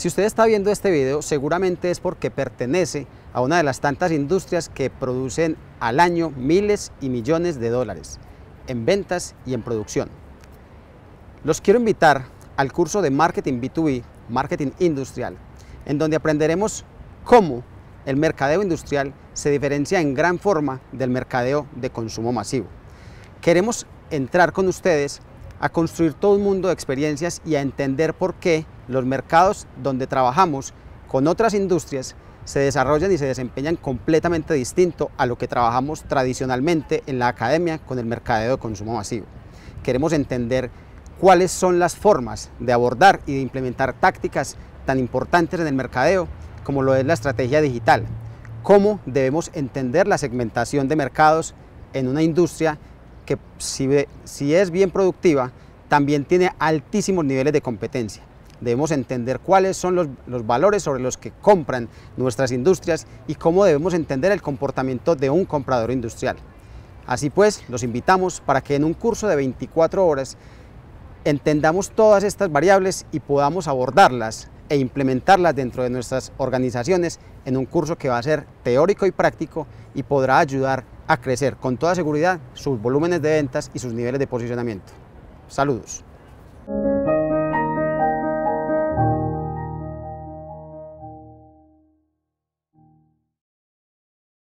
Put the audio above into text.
Si usted está viendo este video, seguramente es porque pertenece a una de las tantas industrias que producen al año miles y millones de dólares en ventas y en producción. Los quiero invitar al curso de Marketing B2B, Marketing Industrial, en donde aprenderemos cómo el mercadeo industrial se diferencia en gran forma del mercadeo de consumo masivo. Queremos entrar con ustedes a construir todo un mundo de experiencias y a entender por qué los mercados donde trabajamos con otras industrias se desarrollan y se desempeñan completamente distinto a lo que trabajamos tradicionalmente en la academia con el mercadeo de consumo masivo. Queremos entender cuáles son las formas de abordar y de implementar tácticas tan importantes en el mercadeo como lo es la estrategia digital, cómo debemos entender la segmentación de mercados en una industria que si, si es bien productiva, también tiene altísimos niveles de competencia debemos entender cuáles son los, los, valores sobre los que compran nuestras industrias y cómo debemos entender el comportamiento de un comprador industrial. Así pues, los invitamos para que en un curso de 24 horas entendamos todas estas variables y podamos abordarlas e implementarlas dentro de nuestras organizaciones en un curso que va a ser teórico y práctico y podrá ayudar a crecer con toda seguridad sus volúmenes de ventas y sus niveles de posicionamiento. Saludos.